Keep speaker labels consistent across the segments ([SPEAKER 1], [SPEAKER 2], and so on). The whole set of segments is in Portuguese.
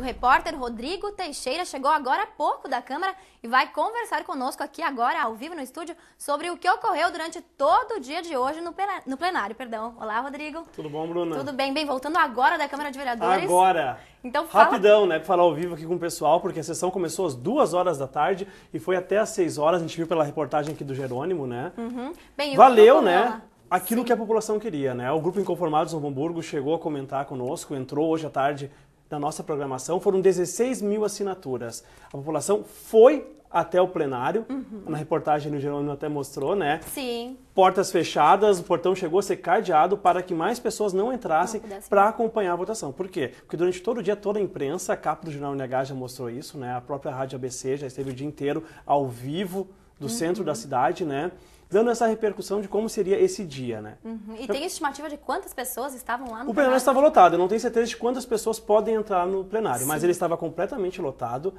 [SPEAKER 1] O repórter Rodrigo Teixeira chegou agora há pouco da Câmara e vai conversar conosco aqui agora, ao vivo no estúdio, sobre o que ocorreu durante todo o dia de hoje no plenário. No plenário perdão. Olá, Rodrigo. Tudo bom, Bruna? Tudo bem. Bem, voltando agora da Câmara de Vereadores. Agora! Então fala... Rapidão,
[SPEAKER 2] né? falar ao vivo aqui com o pessoal, porque a sessão começou às duas horas da tarde e foi até às seis horas. A gente viu pela reportagem aqui do Jerônimo, né?
[SPEAKER 1] Uhum. Bem, Valeu, né, né?
[SPEAKER 2] aquilo Sim. que a população queria, né? O grupo Inconformados no Hamburgo chegou a comentar conosco, entrou hoje à tarde da nossa programação. Foram 16 mil assinaturas. A população foi até o plenário. Uhum. Na reportagem do Jerônimo até mostrou, né? Sim. Portas fechadas, o portão chegou a ser cadeado para que mais pessoas não entrassem para acompanhar a votação. Por quê? Porque durante todo o dia, toda a imprensa, a capa do Jornal NH já mostrou isso, né? A própria Rádio ABC já esteve o dia inteiro ao vivo do uhum. centro da cidade, né? dando essa repercussão de como seria esse dia, né? Uhum. E tem
[SPEAKER 1] estimativa de quantas pessoas estavam lá no O plenário, plenário
[SPEAKER 2] estava lotado, eu não tenho certeza de quantas pessoas podem entrar no plenário, Sim. mas ele estava completamente lotado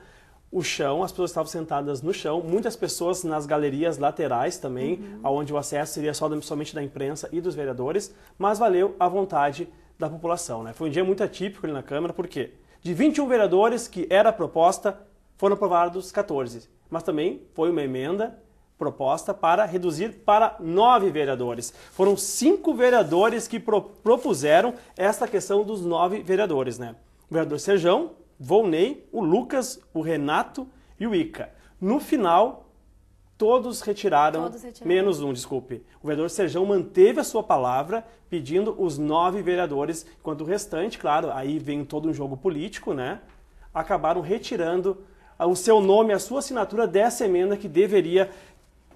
[SPEAKER 2] o chão, as pessoas estavam sentadas no chão, muitas pessoas nas galerias laterais também, uhum. onde o acesso seria só, somente da imprensa e dos vereadores, mas valeu a vontade da população. Né? Foi um dia muito atípico ali na Câmara, porque de 21 vereadores que era a proposta, foram aprovados 14, mas também foi uma emenda proposta para reduzir para nove vereadores. Foram cinco vereadores que pro propuseram essa questão dos nove vereadores, né? O vereador Serjão, Volney, o Lucas, o Renato e o Ica. No final, todos retiraram, todos retiraram, menos um, desculpe. O vereador Serjão manteve a sua palavra, pedindo os nove vereadores, enquanto o restante, claro, aí vem todo um jogo político, né? Acabaram retirando o seu nome, a sua assinatura dessa emenda que deveria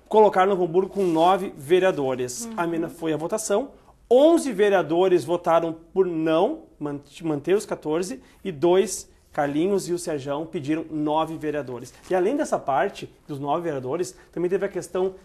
[SPEAKER 2] colocaram Novo Hamburgo com nove vereadores. Uhum. A foi a votação. Onze vereadores votaram por não, manter os 14, e dois, Carlinhos e o Serjão, pediram nove vereadores. E além dessa parte, dos nove vereadores, também teve a questão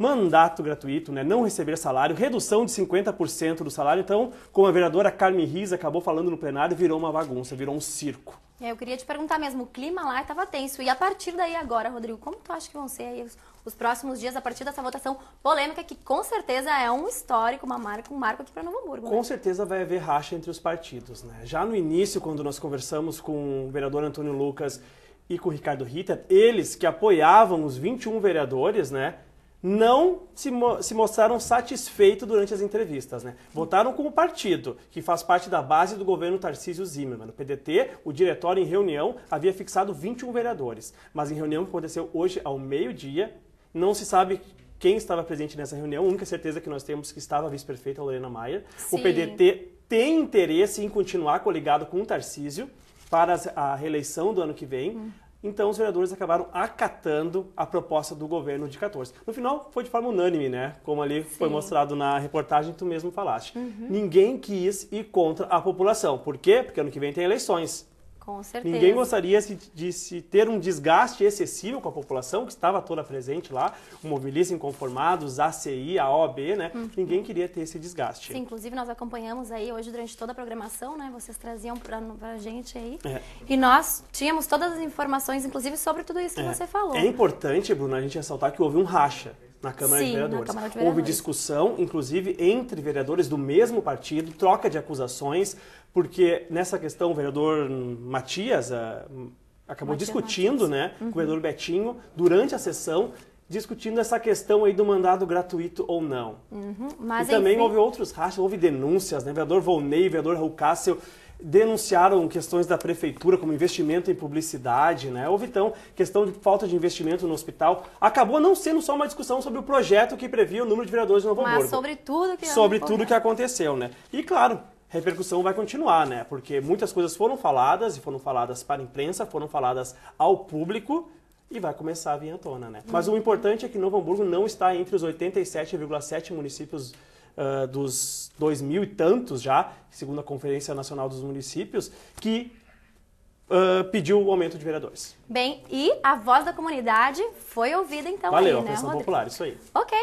[SPEAKER 2] mandato gratuito, né? não receber salário, redução de 50% do salário. Então, como a vereadora Carmen Riz acabou falando no plenário, virou uma bagunça, virou um circo.
[SPEAKER 1] Eu queria te perguntar mesmo, o clima lá estava tenso. E a partir daí agora, Rodrigo, como tu acha que vão ser os, os, próximos dias a partir dessa votação polêmica, que com certeza é um histórico, uma marca, um marco aqui para Novo Hamburgo? Né? Com
[SPEAKER 2] certeza vai haver racha entre os partidos. Né? Já no início, quando nós conversamos com o vereador Antônio Lucas e com o Ricardo Ritter, eles que apoiavam os 21 vereadores, né? não se, mo se mostraram satisfeitos durante as entrevistas. Né? Votaram com o partido, que faz parte da base do governo Tarcísio Zimmermann. No PDT, o diretório, em reunião, havia fixado 21 vereadores. Mas em reunião que aconteceu hoje ao meio-dia, não se sabe quem estava presente nessa reunião. A única certeza que nós temos que estava a vice-prefeita Lorena Maia. Sim. O PDT tem interesse em continuar coligado com o Tarcísio para a reeleição do ano que vem. Hum. Então os vereadores acabaram acatando a proposta do governo de 14. No final foi de forma unânime, né? Como ali Sim. foi mostrado na reportagem, tu mesmo falaste. Uhum. Ninguém quis ir contra a população. Por quê? Porque ano que vem tem eleições.
[SPEAKER 1] Com certeza. Ninguém
[SPEAKER 2] gostaria de se ter um desgaste excessivo com a população que estava toda presente lá, o mobilismo inconformado, os ACI, a OAB, né? Uhum. Ninguém queria ter esse desgaste. Sim,
[SPEAKER 1] inclusive nós acompanhamos aí hoje durante toda a programação, né? Vocês traziam para a gente aí. É. E nós tínhamos todas as informações, inclusive sobre tudo isso que é. você falou. É
[SPEAKER 2] importante, Bruno, a gente ressaltar que houve um racha. Na Câmara, Sim, na Câmara, de Vereadores. Houve discussão, inclusive, entre vereadores do mesmo partido, troca de acusações, porque nessa questão o vereador Matias eh, acabou Matias discutindo Matias. Né, uhum. com o uhum. vereador Betinho durante a sessão, discutindo essa questão aí do mandado gratuito ou não.
[SPEAKER 1] Uhum. Mas, e também enfim... houve
[SPEAKER 2] outros rachos, houve denúncias, né? Vereador Volney, vereador Raul Cássio, denunciaram questões da prefeitura, como investimento em publicidade, né? Houve então questão de falta de investimento no hospital. Acabou não sendo só uma discussão sobre o projeto que previa o número de vereadores de Novo Mas Hamburgo. sobre
[SPEAKER 1] tudo que Sobre tudo que
[SPEAKER 2] aconteceu, né? E claro, repercussão vai continuar, né? Porque muitas coisas foram faladas e foram faladas para a imprensa, foram faladas ao público e vai começar a vir à tona, né? Mas uhum. o importante é que Novo Hamburgo não está entre os 87,7 municípios uh, dos dois mil e tantos já, segundo a Conferência Nacional dos Municípios, que uh, pediu o aumento de vereadores.
[SPEAKER 1] Bem, e a voz da comunidade foi ouvida então Valeu, aí, né, Valeu, popular, isso aí. Ok.